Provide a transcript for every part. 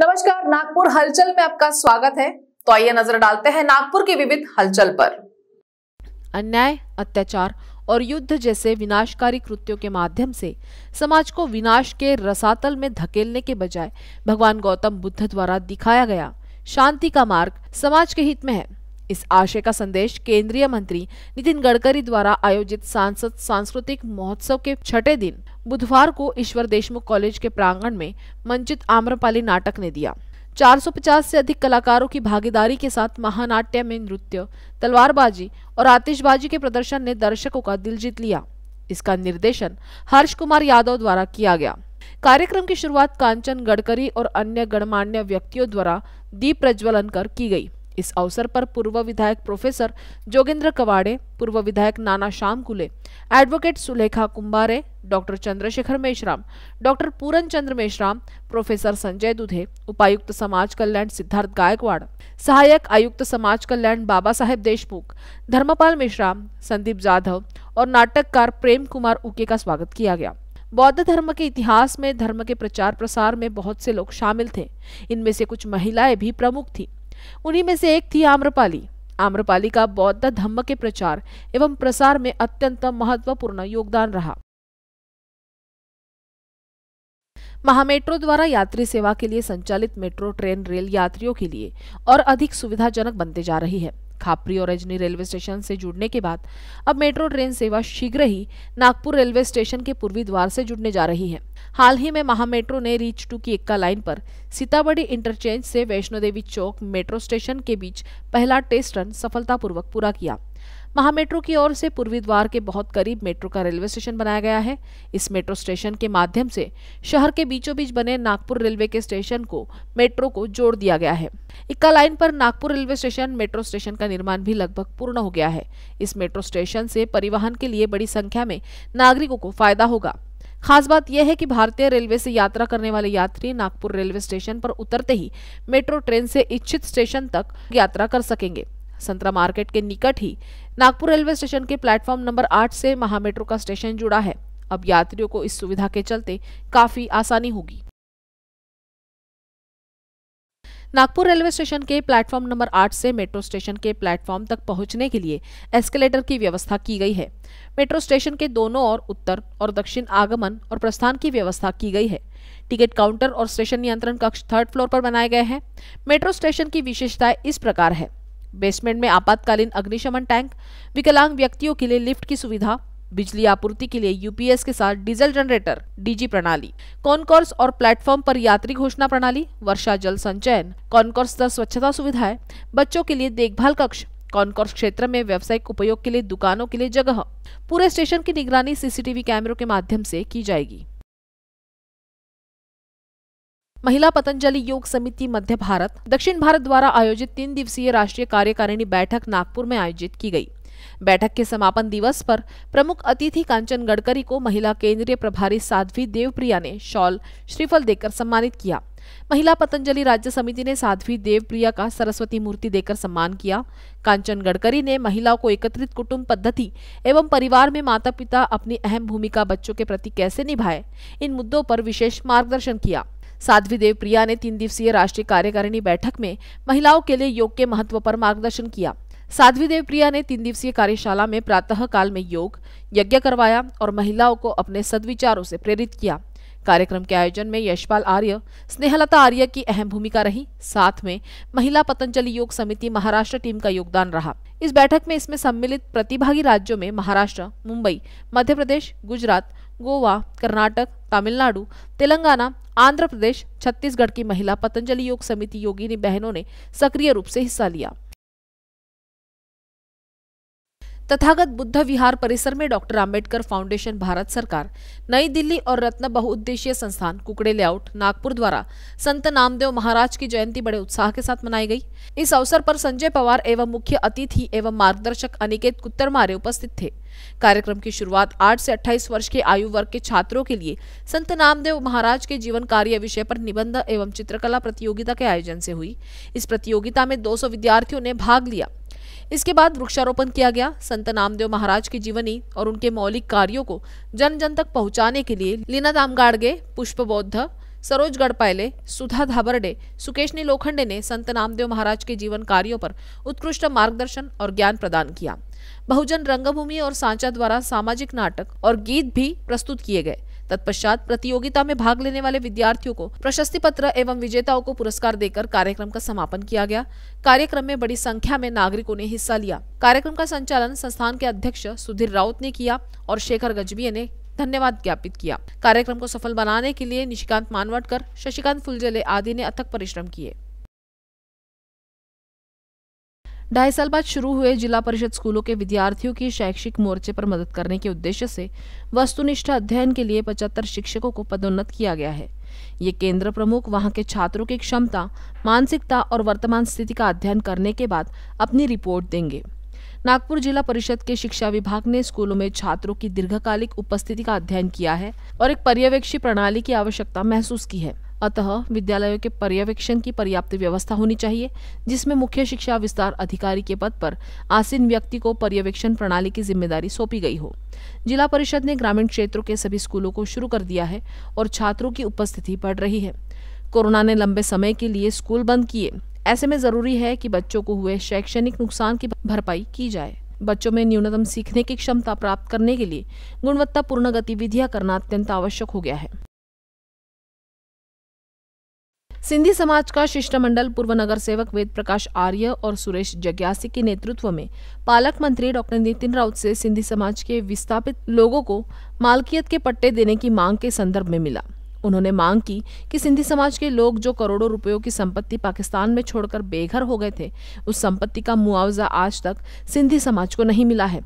नमस्कार नागपुर हलचल में आपका स्वागत है तो आइए नजर डालते हैं नागपुर की विविध हलचल पर अन्याय अत्याचार और युद्ध जैसे विनाशकारी कृत्यों के माध्यम से समाज को विनाश के रसातल में धकेलने के बजाय भगवान गौतम बुद्ध द्वारा दिखाया गया शांति का मार्ग समाज के हित में है इस आशय का संदेश केंद्रीय मंत्री नितिन गडकरी द्वारा आयोजित सांसद सांस्कृतिक महोत्सव के छठे दिन बुधवार को ईश्वर देशमुख कॉलेज के प्रांगण में मंचित आम्रपाली नाटक ने दिया 450 से अधिक कलाकारों की भागीदारी के साथ महानाट्य में नृत्य तलवारबाजी और आतिशबाजी के प्रदर्शन ने दर्शकों का दिल जीत लिया इसका निर्देशन हर्ष कुमार यादव द्वारा किया गया कार्यक्रम की शुरुआत कांचन गडकरी और अन्य गणमान्य व्यक्तियों द्वारा दीप प्रज्वलन कर की गई इस अवसर पर पूर्व विधायक प्रोफेसर जोगेंद्र कवाड़े पूर्व विधायक Nana Shyam Kule advocate Sulekha Kumbhare doctor Chandrashekhar Meshram doctor Puran Chandra Meshram professor Sanjay Dudhe उपायुक्त समाज कल्याण सिद्धार्थ गायकवाड़ सहायक आयुक्त समाज कल्याण बाबा साहेब देशमुख धर्मपाल मेश्राम संदीप जाधव और नाटककार प्रेम कुमार उके का स्वागत किया गया बौद्ध धर्म के इतिहास में धर्म के प्रचार प्रसार में बहुत से लोग शामिल थे इनमें से कुछ महिलाएं भी प्रमुख थीं उन्हीं में से एक थी आम्रपाली आम्रपाली का बौद्ध धम्म के प्रचार एवं प्रसार में अत्यंत महत्वपूर्ण योगदान रहा महामेट्रो द्वारा यात्री सेवा के लिए संचालित मेट्रो ट्रेन रेल यात्रियों के लिए और अधिक सुविधाजनक बनते जा रही है खापरी और अजनी रेलवे स्टेशन से जुड़ने के बाद अब मेट्रो ट्रेन सेवा शीघ्र ही नागपुर रेलवे स्टेशन के पूर्वी द्वार से जुड़ने जा रही है हाल ही में महा मेट्रो ने रीच टू की इक्का लाइन पर सीताबड़ी इंटरचेंज से वैष्णो देवी चौक मेट्रो स्टेशन के बीच पहला टेस्ट रन सफलतापूर्वक पूरा किया महामेट्रो की ओर से पूर्वी द्वार के बहुत करीब मेट्रो का रेलवे स्टेशन बनाया गया है इस मेट्रो स्टेशन के माध्यम से शहर के बीचों बीच बने नागपुर रेलवे के स्टेशन को मेट्रो को जोड़ दिया गया है इक्का लाइन पर Nagpur railway station metro station का निर्माण भी लगभग पूर्ण हो गया है इस मेट्रो स्टेशन से परिवहन के लिए बड़ी संख्या में नागरिकों को फायदा होगा खास बात यह है कि भारतीय रेलवे से यात्रा करने वाले यात्री नागपुर रेलवे स्टेशन पर उतरते ही मेट्रो ट्रेन से इच्छित स्टेशन तक यात्रा कर सकेंगे संतरा मार्केट के निकट ही नागपुर रेलवे स्टेशन के प्लेटफॉर्म नंबर आठ से महामेट्रो का स्टेशन जुड़ा है अब यात्रियों को इस सुविधा के चलते काफी आसानी होगी नागपुर रेलवे स्टेशन के प्लेटफॉर्म नंबर आठ से मेट्रो स्टेशन के प्लेटफॉर्म तक पहुंचने के लिए एस्केलेटर की व्यवस्था की गई है मेट्रो स्टेशन के दोनों ओर उत्तर और दक्षिण आगमन और प्रस्थान की व्यवस्था की गई है टिकट काउंटर और स्टेशन नियंत्रण कक्ष थर्ड फ्लोर पर बनाए गए हैं मेट्रो स्टेशन की विशेषताएं इस प्रकार है बेसमेंट में आपातकालीन अग्निशमन टैंक विकलांग व्यक्तियों के लिए लिफ्ट की सुविधा बिजली आपूर्ति के लिए यूपीएस के साथ डीजल जनरेटर डीजी प्रणाली कॉनकोर्स और प्लेटफॉर्म पर यात्री घोषणा प्रणाली वर्षा जल संचयन कॉनकोर्स दर स्वच्छता सुविधाएं बच्चों के लिए देखभाल कक्ष कॉनकोर्स क्षेत्र में व्यावसायिक उपयोग के लिए दुकानों के लिए जगह पूरे स्टेशन की निगरानी सीसीटीवी कैमरों के माध्यम से की जाएगी महिला पतंजलि योग समिति मध्य भारत दक्षिण भारत द्वारा आयोजित तीन दिवसीय राष्ट्रीय कार्यकारिणी बैठक नागपुर में आयोजित की गई बैठक के समापन दिवस पर प्रमुख अतिथि कांचन गडकरी को महिला केंद्रीय प्रभारी साध्वी देवप्रिया ने शॉल श्रीफल देकर सम्मानित किया महिला पतंजलि राज्य समिति ने साध्वी देवप्रिया का सरस्वती मूर्ति देकर सम्मान किया कांचन गडकरी ने महिलाओं को एकत्रित कुटुंब पद्धति एवं परिवार में माता पिता अपनी अहम भूमिका बच्चों के प्रति कैसे निभाए इन मुद्दों पर विशेष मार्गदर्शन किया साध्वी देवप्रिया ने तीन दिवसीय राष्ट्रीय कार्यकारिणी बैठक में महिलाओं के लिए योग के महत्व पर मार्गदर्शन किया साध्वी देवप्रिया ने तीन दिवसीय कार्यशाला में प्रातः काल में योग यज्ञ करवाया और महिलाओं को अपने सदविचारों से प्रेरित किया कार्यक्रम के आयोजन में यशपाल आर्य स्नेहलता आर्य की अहम भूमिका रही साथ में महिला पतंजलि योग समिति महाराष्ट्र टीम का योगदान रहा इस बैठक में इसमें सम्मिलित प्रतिभागी राज्यों में महाराष्ट्र मुंबई मध्य प्रदेश गुजरात गोवा कर्नाटक तमिलनाडु तेलंगाना आंध्र प्रदेश छत्तीसगढ़ की महिला पतंजलि योग समिति योगिनी बहनों ने सक्रिय रूप से हिस्सा लिया तथागत बुद्ध विहार परिसर में डॉक्टर आम्बेडकर फाउंडेशन भारत सरकार नई दिल्ली और रत्न बहुउद्देशीय संस्थान कुकड़े लेआउट नागपुर द्वारा संत नामदेव महाराज की जयंती बड़े उत्साह के साथ मनाई गई इस अवसर पर संजय पवार एवं मुख्य अतिथि एवं मार्गदर्शक अनिकेत कुत्तर मारे उपस्थित थे कार्यक्रम की शुरुआत आठ से अट्ठाईस वर्ष के आयु वर्ग के छात्रों के लिए संत नामदेव महाराज के जीवन कार्य विषय पर निबंध एवं चित्रकला प्रतियोगिता के आयोजन से हुई इस प्रतियोगिता में दो विद्यार्थियों ने भाग लिया इसके बाद वृक्षारोपण किया गया संत नामदेव महाराज की जीवनी और उनके मौलिक कार्यों को जन जन तक पहुंचाने के लिए लीना दाम गाड़गे पुष्प बौद्ध सरोज गढ़पायले सुधा धाबरडे सुकेशनी लोखंडे ने संत नामदेव महाराज के जीवन कार्यों पर उत्कृष्ट मार्गदर्शन और ज्ञान प्रदान किया बहुजन रंगभूमि और सांचा द्वारा सामाजिक नाटक और गीत भी प्रस्तुत किए गए तत्पश्चात प्रतियोगिता में भाग लेने वाले विद्यार्थियों को प्रशस्ति पत्र एवं विजेताओं को पुरस्कार देकर कार्यक्रम का समापन किया गया कार्यक्रम में बड़ी संख्या में नागरिकों ने हिस्सा लिया कार्यक्रम का संचालन संस्थान के अध्यक्ष सुधीर राउत ने किया और शेखर गजबीय ने धन्यवाद ज्ञापित किया कार्यक्रम को सफल बनाने के लिए निशिकांत मानवटकर शशिकांत फुलजले आदि ने अथक परिश्रम किए ढाई साल बाद शुरू हुए जिला परिषद स्कूलों के विद्यार्थियों की शैक्षिक मोर्चे पर मदद करने के उद्देश्य से वस्तुनिष्ठ अध्ययन के लिए पचहत्तर शिक्षकों को पदोन्नत किया गया है ये केंद्र प्रमुख वहां के छात्रों की क्षमता मानसिकता और वर्तमान स्थिति का अध्ययन करने के बाद अपनी रिपोर्ट देंगे नागपुर जिला परिषद के शिक्षा विभाग ने स्कूलों में छात्रों की दीर्घकालिक उपस्थिति का अध्ययन किया है और एक पर्यवेक्षी प्रणाली की आवश्यकता महसूस की है अतः विद्यालयों के पर्यवेक्षण की पर्याप्त व्यवस्था होनी चाहिए जिसमें मुख्य शिक्षा विस्तार अधिकारी के पद पर आसीन व्यक्ति को पर्यवेक्षण प्रणाली की जिम्मेदारी सौंपी गई हो जिला परिषद ने ग्रामीण क्षेत्रों के सभी स्कूलों को शुरू कर दिया है और छात्रों की उपस्थिति बढ़ रही है कोरोना ने लंबे समय के लिए स्कूल बंद किए ऐसे में जरूरी है कि बच्चों को हुए शैक्षणिक नुकसान की भरपाई की जाए बच्चों में न्यूनतम सीखने की क्षमता प्राप्त करने के लिए गुणवत्तापूर्ण गतिविधियां करना अत्यंत आवश्यक हो गया है सिंधी समाज का शिष्टमंडल पूर्व नगर सेवक वेद प्रकाश आर्य और सुरेश जग्यासी के नेतृत्व में पालक मंत्री डॉक्टर नितिन राउत से सिंधी समाज के विस्थापित लोगों को मालकियत के पट्टे देने की मांग के संदर्भ में मिला उन्होंने मांग की कि सिंधी समाज के लोग जो करोड़ों रुपयों की संपत्ति पाकिस्तान में छोड़कर बेघर हो गए थे उस संपत्ति का मुआवजा आज तक सिंधी समाज को नहीं मिला है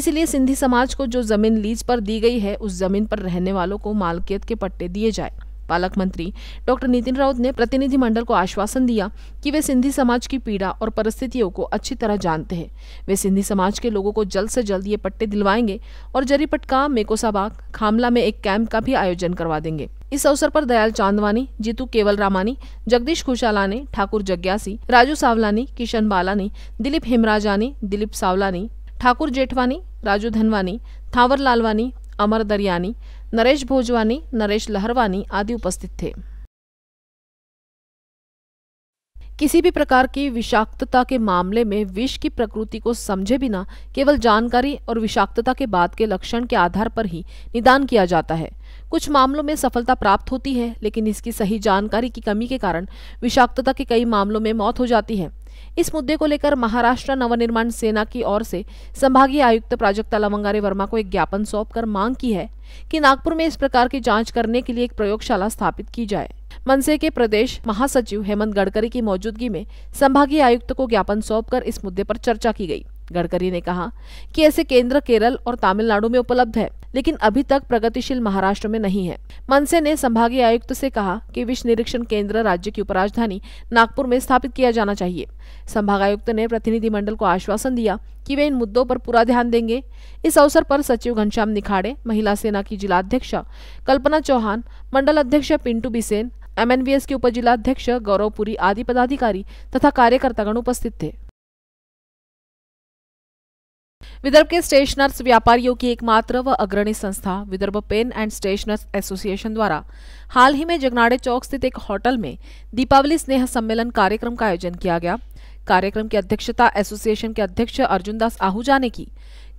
इसलिए सिंधी समाज को जो जमीन लीज पर दी गई है उस जमीन पर रहने वालों को मालकियत के पट्टे दिए जाए पालक मंत्री डॉक्टर नितिन राउत ने प्रतिनिधिमंडल को आश्वासन दिया कि वे सिंधी समाज की पीड़ा और परिस्थितियों को अच्छी तरह जानते हैं वे सिंधी समाज के लोगों को जल्द से जल्द ये पट्टे दिलवाएंगे और जरीपटका मेकोसाबाग खामला में एक कैंप का भी आयोजन करवा देंगे इस अवसर पर दयाल चांदवानी जीतू केवल रामानी जगदीश खुशालानी ठाकुर जग्यासी राजू सावलानी किशन बालानी दिलीप हेमराजानी दिलीप सावलानी ठाकुर जेठवानी राजू धनवानी थावर लालवानी अमर दरियानी नरेश भोजवानी नरेश लहरवानी आदि उपस्थित थे किसी भी प्रकार की विषाक्तता के मामले में विष की प्रकृति को समझे बिना केवल जानकारी और विषाक्तता के बाद के लक्षण के आधार पर ही निदान किया जाता है कुछ मामलों में सफलता प्राप्त होती है लेकिन इसकी सही जानकारी की कमी के कारण विषाक्तता के कई मामलों में मौत हो जाती है इस मुद्दे को लेकर महाराष्ट्र नवनिर्माण सेना की ओर से संभागीय आयुक्त प्राजक्ता लवंगारे वर्मा को एक ज्ञापन सौंप कर मांग की है कि नागपुर में इस प्रकार की जांच करने के लिए एक प्रयोगशाला स्थापित की जाए मनसे के प्रदेश महासचिव हेमंत गडकरी की मौजूदगी में संभागीय आयुक्त को ज्ञापन सौंप कर इस मुद्दे पर चर्चा की गई गडकरी ने कहा कि ऐसे केंद्र केरल और तमिलनाडु में उपलब्ध है लेकिन अभी तक प्रगतिशील महाराष्ट्र में नहीं है मनसे ने संभागीय आयुक्त से कहा कि विश्व निरीक्षण केंद्र राज्य की उपराजधानी नागपुर में स्थापित किया जाना चाहिए संभागायुक्त ने प्रतिनिधिमंडल को आश्वासन दिया कि वे इन मुद्दों पर पूरा ध्यान देंगे इस अवसर पर सचिव घनश्याम निखाड़े महिला सेना की जिलाध्यक्ष कल्पना चौहान मंडल अध्यक्ष पिंटू बिसेन एमएनवीएस के उप जिलाध्यक्ष गौरवपुरी आदि पदाधिकारी तथा कार्यकर्तागण उपस्थित थे विदर्भ के स्टेशनर्स व्यापारियों की एकमात्र व अग्रणी संस्था Vidarbha pen and stationers association द्वारा हाल ही में जगनाड़े चौक स्थित एक होटल में दीपावली स्नेह सम्मेलन कार्यक्रम का आयोजन किया गया कार्यक्रम की अध्यक्षता एसोसिएशन के अध्यक्ष अर्जुन दास आहूजा ने की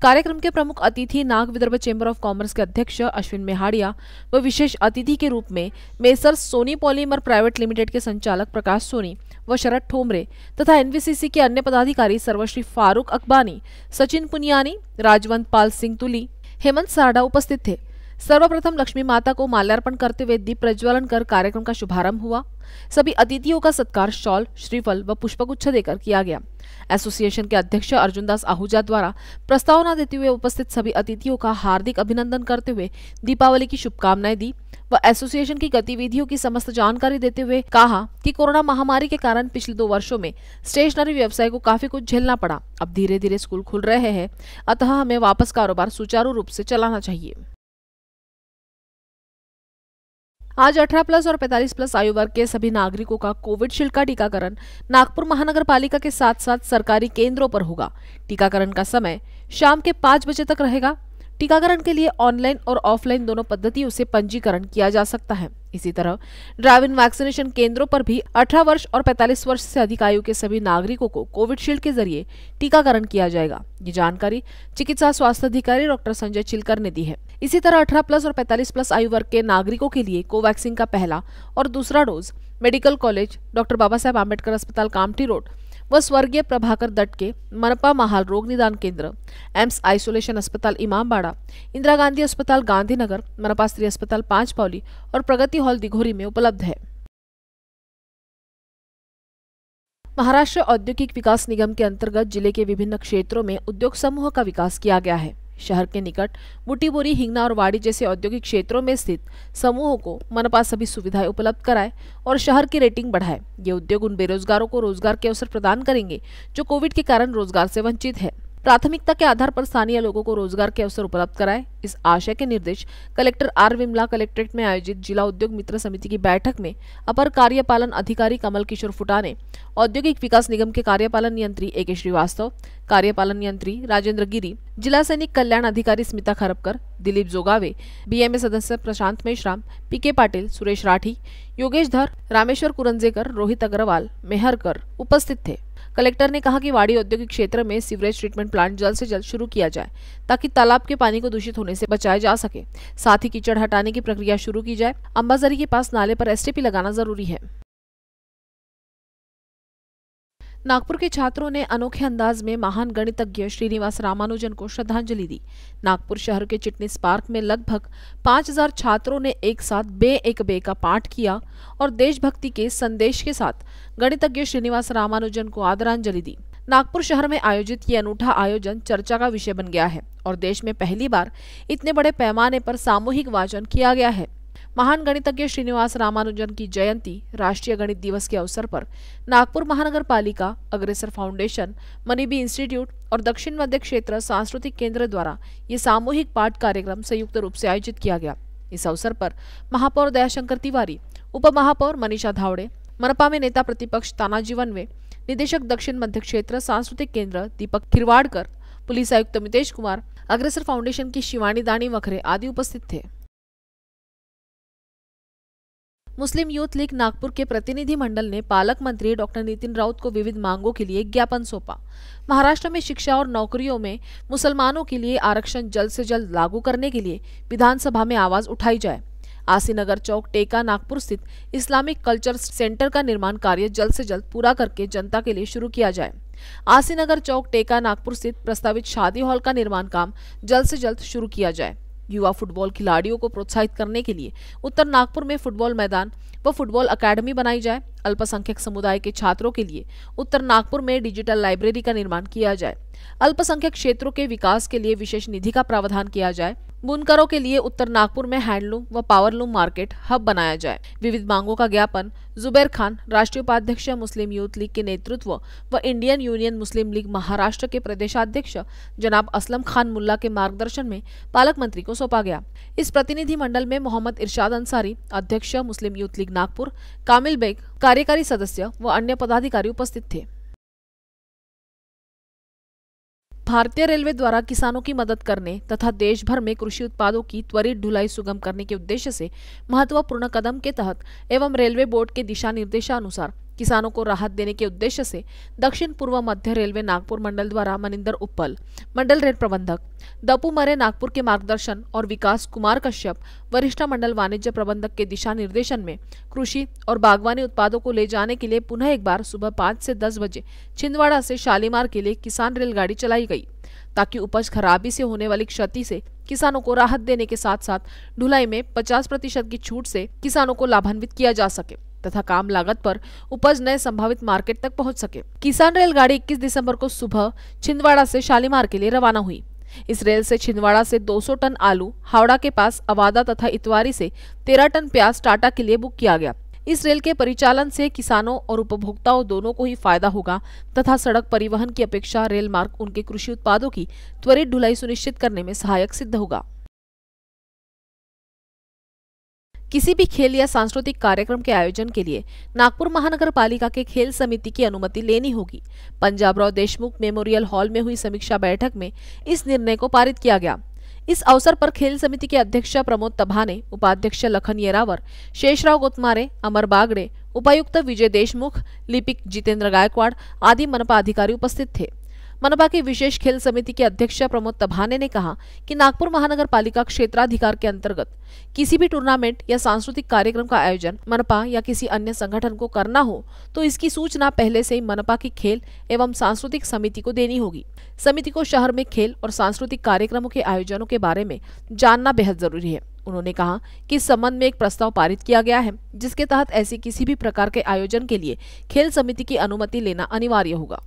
कार्यक्रम के प्रमुख अतिथि Nag Vidarbha chamber of commerce के अध्यक्ष अश्विन मेहाड़िया व विशेष अतिथि के रूप में messrs Soni polymer private limited के संचालक प्रकाश सोनी व शरद ठोमरे तथा एनवीसीसी के अन्य पदाधिकारी सर्वश्री फारूक अकबानी सचिन पुनियानी राजवंत पाल सिंह तुली हेमंत सारडा उपस्थित थे सर्वप्रथम लक्ष्मी माता को माल्यार्पण करते हुए दीप प्रज्वलन कर कार्यक्रम का शुभारंभ हुआ सभी अतिथियों का सत्कार शॉल श्रीफल व पुष्पगुच्छ देकर किया गया एसोसिएशन के अध्यक्ष अर्जुनदास आहूजा द्वारा प्रस्तावना देते हुए उपस्थित सभी अतिथियों का हार्दिक अभिनंदन करते हुए दीपावली की शुभकामनाएं दी व एसोसिएशन की गतिविधियों की समस्त जानकारी देते हुए कहा कि कोरोना महामारी के कारण पिछले दो वर्षों में स्टेशनरी व्यवसाय को काफी कुछ झेलना पड़ा अब धीरे धीरे स्कूल खुल रहे हैं अतः हमें वापस कारोबार सुचारू रूप से चलाना चाहिए आज 18 प्लस और 45 प्लस आयु वर्ग के सभी नागरिकों का कोविडशील्ड का टीकाकरण नागपुर महानगर पालिका के साथ साथ सरकारी केंद्रों पर होगा टीकाकरण का समय शाम के पांच बजे तक रहेगा टीकाकरण के लिए ऑनलाइन और ऑफलाइन दोनों पद्धतियों से पंजीकरण किया जा सकता है इसी तरह ड्राइव इन वैक्सीनेशन केंद्रों पर भी 18 वर्ष और 45 वर्ष से अधिक आयु के सभी नागरिकों को कोविडशील्ड के जरिए टीकाकरण किया जाएगा ये जानकारी चिकित्सा स्वास्थ्य अधिकारी डॉक्टर संजय चिलकर ने दी है इसी तरह 18 प्लस और 45 प्लस आयु वर्ग के नागरिकों के लिए कोवैक्सीन का पहला और दूसरा dose medical college doctor Baba Saheb Ambedkar अस्पताल कामटी रोड व स्वर्गीय प्रभाकर दटके मनपा महाल रोग निदान केंद्र एम्स आइसोलेशन अस्पताल इमामबाड़ा इंदिरा गांधी अस्पताल गांधीनगर मनपा स्त्री अस्पताल पांच पावली और प्रगति हॉल दिघोरी में उपलब्ध है महाराष्ट्र औद्योगिक विकास निगम के अंतर्गत जिले के विभिन्न क्षेत्रों में उद्योग समूह का विकास किया गया है शहर के निकट बुटीबोरी हिंगना और वाड़ी जैसे औद्योगिक क्षेत्रों में स्थित समूहों को मनपा सभी सुविधाएं उपलब्ध कराए और शहर की रेटिंग बढ़ाए ये उद्योग उन बेरोजगारों को रोजगार के अवसर प्रदान करेंगे जो कोविड के कारण रोजगार से वंचित है प्राथमिकता के आधार पर स्थानीय लोगों को रोजगार के अवसर उपलब्ध कराए इस आशय के निर्देश कलेक्टर आर विमला कलेक्ट्रेट में आयोजित जिला उद्योग मित्र समिति की बैठक में अपर कार्यपालन अधिकारी कमल किशोर फुटा ने औद्योगिक विकास निगम के कार्यपालन नियंत्री ए के श्रीवास्तव कार्यपालन नियंत्री राजेंद्र गिरी जिला सैनिक कल्याण अधिकारी स्मिता खरबकर दिलीप जोगावे बीएमए सदस्य प्रशांत मेश्राम पीके पाटिल सुरेश राठी योगेश धर रामेश्वर कुरंजेकर रोहित अग्रवाल मेहरकर उपस्थित थे कलेक्टर ने कहा कि वाड़ी औद्योगिक क्षेत्र में सीवरेज ट्रीटमेंट प्लांट जल्द से जल्द शुरू किया जाए ताकि तालाब के पानी को दूषित होने से बचाया जा सके साथ ही कीचड़ हटाने की प्रक्रिया शुरू की जाए अम्बाजरी के पास नाले पर एसटीपी लगाना जरूरी है नागपुर के छात्रों ने अनोखे अंदाज में महान गणितज्ञ श्रीनिवास रामानुजन को श्रद्धांजलि दी नागपुर शहर के चिटनीस पार्क में लगभग 5000 छात्रों ने एक साथ बे एक बे का पाठ किया और देशभक्ति के संदेश के साथ गणितज्ञ श्रीनिवास रामानुजन को आदरांजलि दी नागपुर शहर में आयोजित ये अनूठा आयोजन चर्चा का विषय बन गया है और देश में पहली बार इतने बड़े पैमाने पर सामूहिक वाचन किया गया है महान गणितज्ञ श्रीनिवास रामानुजन की जयंती राष्ट्रीय गणित दिवस के अवसर पर नागपुर महानगर पालिका अग्रेसर फाउंडेशन मनीबी इंस्टीट्यूट और दक्षिण मध्य क्षेत्र सांस्कृतिक केंद्र द्वारा ये सामूहिक पाठ कार्यक्रम संयुक्त रूप से आयोजित किया गया इस अवसर पर महापौर दयाशंकर तिवारी उप महापौर मनीषा धावड़े मनपा में नेता प्रतिपक्ष तानाजी वनवे निदेशक दक्षिण मध्य क्षेत्र सांस्कृतिक केंद्र दीपक खिरवाड़कर पुलिस आयुक्त मितेश कुमार अग्रसर फाउंडेशन की शिवानी दानी वखरे आदि उपस्थित थे मुस्लिम यूथ लीग नागपुर के प्रतिनिधि मंडल ने पालक मंत्री डॉक्टर नितिन राउत को विविध मांगों के लिए ज्ञापन सौंपा महाराष्ट्र में शिक्षा और नौकरियों में मुसलमानों के लिए आरक्षण जल्द से जल्द लागू करने के लिए विधानसभा में आवाज उठाई जाए आसीनगर चौक टेका नागपुर स्थित इस्लामिक कल्चर सेंटर का निर्माण कार्य जल्द से जल्द पूरा करके जनता के लिए शुरू किया जाए आसीनगर चौक टेका नागपुर स्थित प्रस्तावित शादी हॉल का निर्माण काम जल्द से जल्द शुरू किया जाए युवा फुटबॉल खिलाड़ियों को प्रोत्साहित करने के लिए उत्तर नागपुर में फुटबॉल मैदान व फुटबॉल अकेडमी बनाई जाए अल्पसंख्यक समुदाय के छात्रों के लिए उत्तर नागपुर में डिजिटल लाइब्रेरी का निर्माण किया जाए अल्पसंख्यक क्षेत्रों के विकास के लिए विशेष निधि का प्रावधान किया जाए बुनकरों के लिए उत्तर नागपुर में हैंडलूम व पावरलूम मार्केट हब बनाया जाए विविध मांगों का ज्ञापन जुबैर खान राष्ट्रीय उपाध्यक्ष मुस्लिम यूथ लीग के नेतृत्व व Indian union Muslim league Maharashtra के प्रदेशाध्यक्ष जनाब असलम खान मुल्ला के मार्गदर्शन में पालक मंत्री को सौंपा गया इस प्रतिनिधि मंडल में मोहम्मद इरशाद अंसारी अध्यक्ष Muslim youth league Nagpur Kamil Baig कार्यकारी सदस्य व अन्य पदाधिकारी उपस्थित थे भारतीय रेलवे द्वारा किसानों की मदद करने तथा देश भर में कृषि उत्पादों की त्वरित ढुलाई सुगम करने के उद्देश्य से महत्वपूर्ण कदम के तहत एवं रेलवे बोर्ड के दिशा निर्देशानुसार किसानों को राहत देने के उद्देश्य से दक्षिण पूर्व मध्य रेलवे नागपुर मंडल द्वारा मनिंदर उप्पल मंडल रेल प्रबंधक दपू मरे नागपुर के मार्गदर्शन और विकास कुमार कश्यप वरिष्ठ मंडल वाणिज्य प्रबंधक के दिशा निर्देशन में कृषि और बागवानी उत्पादों को ले जाने के लिए पुनः एक बार सुबह पाँच से दस बजे छिंदवाड़ा से शालीमार के लिए किसान रेलगाड़ी चलाई गई ताकि उपज खराबी से होने वाली क्षति से किसानों को राहत देने के साथ साथ ढुलाई में 50 प्रतिशत की छूट से किसानों को लाभान्वित किया जा सके तथा काम लागत पर उपज नए संभावित मार्केट तक पहुंच सके किसान रेलगाड़ी 21 दिसंबर को सुबह छिंदवाड़ा से शालीमार के लिए रवाना हुई इस रेल से छिंदवाड़ा से 200 टन आलू हावड़ा के पास अवादा तथा इतवारी से 13 टन प्याज टाटा के लिए बुक किया गया इस रेल के परिचालन से किसानों और उपभोक्ताओं दोनों को ही फायदा होगा तथा सड़क परिवहन की अपेक्षा रेल मार्ग उनके कृषि उत्पादों की त्वरित ढुलाई सुनिश्चित करने में सहायक सिद्ध होगा किसी भी खेल या सांस्कृतिक कार्यक्रम के आयोजन के लिए नागपुर महानगर पालिका के खेल समिति की अनुमति लेनी होगी पंजाब राव देशमुख मेमोरियल हॉल में हुई समीक्षा बैठक में इस निर्णय को पारित किया गया इस अवसर पर खेल समिति के अध्यक्ष प्रमोद तभाने उपाध्यक्ष लखन येरावर शेषराव गोतमारे अमर बागड़े उपायुक्त विजय देशमुख लिपिक जितेंद्र गायकवाड़ आदि मनपा अधिकारी उपस्थित थे मनपा की विशेष खेल समिति के अध्यक्ष प्रमोद तभाने ने कहा कि नागपुर महानगर पालिका क्षेत्राधिकार के अंतर्गत किसी भी टूर्नामेंट या सांस्कृतिक कार्यक्रम का आयोजन मनपा या किसी अन्य संगठन को करना हो तो इसकी सूचना पहले से ही मनपा की खेल एवं सांस्कृतिक समिति को देनी होगी समिति को शहर में खेल और सांस्कृतिक कार्यक्रमों के आयोजनों के बारे में जानना बेहद जरूरी है उन्होंने कहा कि इस संबंध में एक प्रस्ताव पारित किया गया है जिसके तहत ऐसे किसी भी प्रकार के आयोजन के लिए खेल समिति की अनुमति लेना अनिवार्य होगा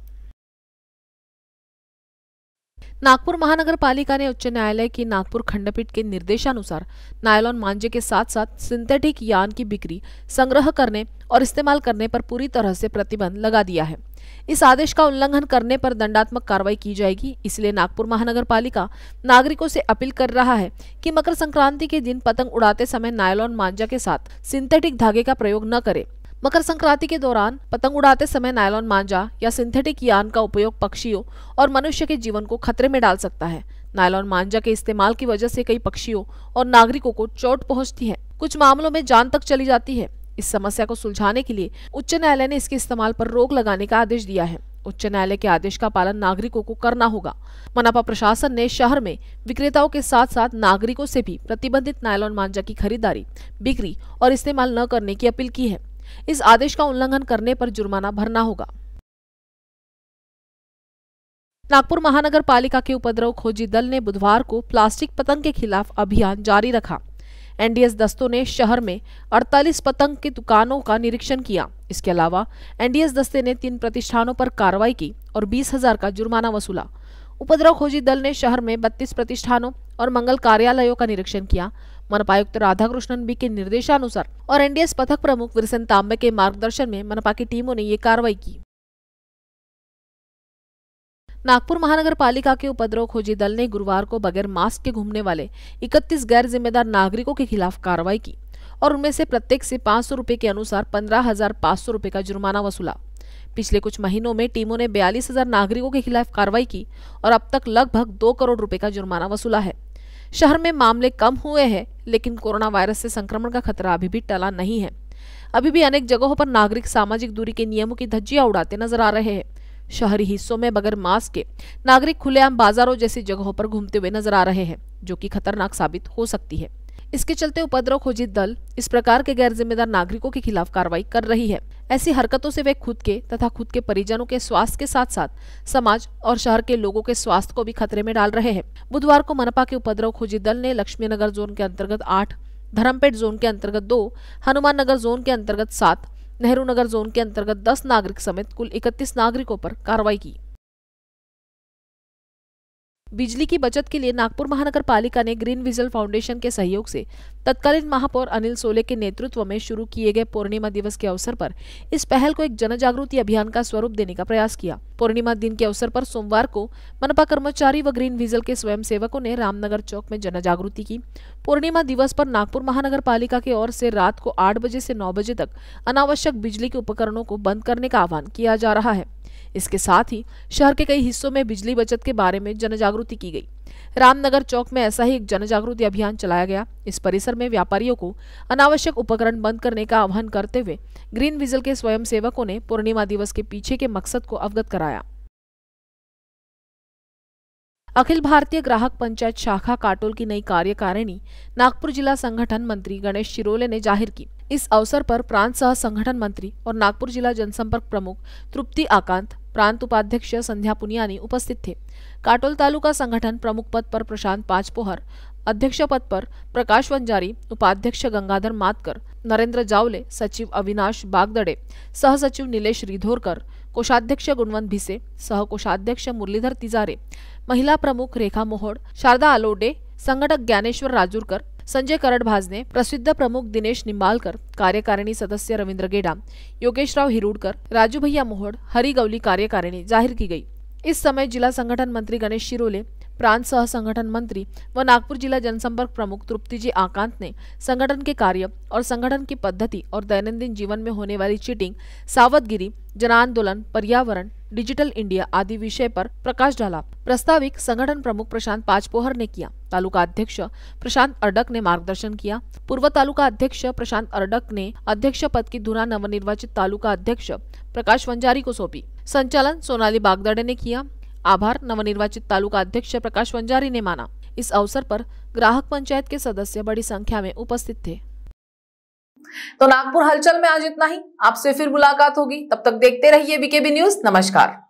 नागपुर महानगर पालिका ने उच्च न्यायालय की नागपुर खंडपीठ के निर्देशानुसार नायलॉन मांझे के साथ साथ सिंथेटिक यान की बिक्री संग्रह करने और इस्तेमाल करने पर पूरी तरह से प्रतिबंध लगा दिया है इस आदेश का उल्लंघन करने पर दंडात्मक कार्रवाई की जाएगी इसलिए नागपुर महानगर पालिका नागरिकों से अपील कर रहा है कि मकर संक्रांति के दिन पतंग उड़ाते समय नायलॉन मांझा के साथ सिंथेटिक धागे का प्रयोग न करें मकर संक्रांति के दौरान पतंग उड़ाते समय नायलॉन मांजा या सिंथेटिक यान का उपयोग पक्षियों और मनुष्य के जीवन को खतरे में डाल सकता है नायलॉन मांजा के इस्तेमाल की वजह से कई पक्षियों और नागरिकों को चोट पहुंचती है कुछ मामलों में जान तक चली जाती है इस समस्या को सुलझाने के लिए उच्च न्यायालय ने इसके इस्तेमाल पर रोक लगाने का आदेश दिया है उच्च न्यायालय के आदेश का पालन नागरिकों को करना होगा मनापा प्रशासन ने शहर में विक्रेताओं के साथ साथ नागरिकों से भी प्रतिबंधित नायलॉन मांजा की खरीदारी बिक्री और इस्तेमाल न करने की अपील की है इस आदेश का उल्लंघन करने पर जुर्माना भरना होगा नागपुर महानगर पालिका के उपद्रव खोजी दल ने बुधवार को प्लास्टिक पतंग के खिलाफ अभियान जारी रखा एनडीएस दस्तों ने शहर में 48 पतंग की दुकानों का निरीक्षण किया इसके अलावा एनडीएस दस्ते ने तीन प्रतिष्ठानों पर कार्रवाई की और बीस हजार का जुर्माना वसूला उपद्रव खोजी दल ने शहर में 32 प्रतिष्ठानों और मंगल कार्यालयों का निरीक्षण किया मनपा आयुक्त राधाकृष्णन बी के निर्देशानुसार और एनडीएस पथक प्रमुख विरसन तांबे के मार्गदर्शन में मनपा की टीमों ने ये कार्रवाई की नागपुर महानगर पालिका के उपद्रव खोजी दल ने गुरुवार को बगैर मास्क के घूमने वाले 31 गैर जिम्मेदार नागरिकों के खिलाफ कार्रवाई की और उनमें से प्रत्येक से पांच सौ के अनुसार पंद्रह हजार पांच सौ का जुर्माना वसूला पिछले कुछ महीनों में टीमों ने बयालीस हजार नागरिकों के खिलाफ कार्रवाई की और अब तक लगभग दो करोड़ रुपए का जुर्माना वसूला है शहर में मामले कम हुए हैं लेकिन कोरोना वायरस से संक्रमण का खतरा अभी भी टला नहीं है अभी भी अनेक जगहों पर नागरिक सामाजिक दूरी के नियमों की धज्जियां उड़ाते नजर आ रहे हैं शहरी हिस्सों में बगैर मास्क के नागरिक खुलेआम बाजारों जैसी जगहों पर घूमते हुए नजर आ रहे हैं जो कि खतरनाक साबित हो सकती है इसके चलते उपद्रव खोजित दल इस प्रकार के गैर जिम्मेदार नागरिकों के खिलाफ कार्रवाई कर रही है ऐसी हरकतों से वे खुद के तथा खुद के परिजनों के स्वास्थ्य के साथ साथ समाज और शहर के लोगों के स्वास्थ्य को भी खतरे में डाल रहे हैं बुधवार को मनपा के उपद्रव खोजी दल ने लक्ष्मी नगर जोन के अंतर्गत आठ धर्मपेट जोन के अंतर्गत दो हनुमान नगर जोन के अंतर्गत सात नेहरू नगर जोन के अंतर्गत दस नागरिक समेत कुल इकतीस नागरिकों पर कार्रवाई की बिजली की बचत के लिए नागपुर महानगर पालिका ने ग्रीन विजल फाउंडेशन के सहयोग से तत्कालीन महापौर अनिल सोले के नेतृत्व में शुरू किए गए पूर्णिमा दिवस के अवसर पर इस पहल को एक जन जागृति अभियान का स्वरूप देने का प्रयास किया पूर्णिमा दिन के अवसर पर सोमवार को मनपा कर्मचारी व ग्रीन विजल के स्वयं ने रामनगर चौक में जन की पूर्णिमा दिवस पर नागपुर महानगर पालिका की ओर से रात को आठ बजे से नौ बजे तक अनावश्यक बिजली के उपकरणों को बंद करने का आह्वान किया जा रहा है इसके साथ ही शहर के कई हिस्सों में बिजली बचत के बारे में जनजागृति की गई रामनगर चौक में ऐसा ही एक जनजागृति अभियान चलाया गया इस परिसर में व्यापारियों को अनावश्यक उपकरण बंद करने का आह्वान करते हुए ग्रीन विजल के स्वयंसेवकों ने पूर्णिमा दिवस के पीछे के मकसद को अवगत कराया अखिल भारतीय ग्राहक पंचायत शाखा काटोल की नई कार्यकारिणी नागपुर जिला संगठन मंत्री गणेश चिरोले ने जाहिर की इस अवसर पर प्रांत सह संगठन मंत्री और नागपुर जिला जनसंपर्क प्रमुख तृप्ति आकांत प्रांत उपाध्यक्ष संध्या पुनियानी उपस्थित थे काटोल तालुका संगठन प्रमुख पद पर प्रशांत पाचपोहर अध्यक्ष पद पर प्रकाश वंजारी उपाध्यक्ष गंगाधर मातकर नरेंद्र जावले सचिव अविनाश बागदड़े सह सचिव नीलेष रिधोरकर कोषाध्यक्ष गुणवंत भिसे सहकोषाध्यक्ष मुरलीधर तिजारे महिला प्रमुख रेखा मोहोड शारदा आलोडे संघटक ज्ञानेश्वर राजूरकर संजय करड भाजने प्रसिद्ध प्रमुख दिनेश निंबालकर कार्यकारिणी सदस्य रविंद्र गेडाम योगेशराव हिरुडकर राजू भैया मोहोड हरी गौली कार्यकारिणी जाहिर की गई इस समय जिला संगठन मंत्री गणेश शिरोले प्रांत सह संगठन मंत्री व नागपुर जिला जनसंपर्क प्रमुख तृप्तिजी आकांत ने संगठन के कार्य और संगठन की पद्धति और दैनंदिन जीवन में होने वाली चीटिंग सावधगिरी जन आंदोलन पर्यावरण डिजिटल इंडिया आदि विषय पर प्रकाश डाला प्रस्ताविक संगठन प्रमुख प्रशांत पाचपोहर ने किया तालुका अध्यक्ष प्रशांत अर्डक ने मार्गदर्शन किया पूर्व तालुका अध्यक्ष प्रशांत अर्डक ने अध्यक्ष पद की धुना नवनिर्वाचित तालुका अध्यक्ष प्रकाश वंजारी को सौंपी संचालन सोनाली बागदड़े ने किया आभार नवनिर्वाचित तालुका अध्यक्ष प्रकाश वंजारी ने माना इस अवसर पर ग्राहक पंचायत के सदस्य बड़ी संख्या में उपस्थित थे तो नागपुर हलचल में आज इतना ही आपसे फिर मुलाकात होगी तब तक देखते रहिए बीकेबी न्यूज नमस्कार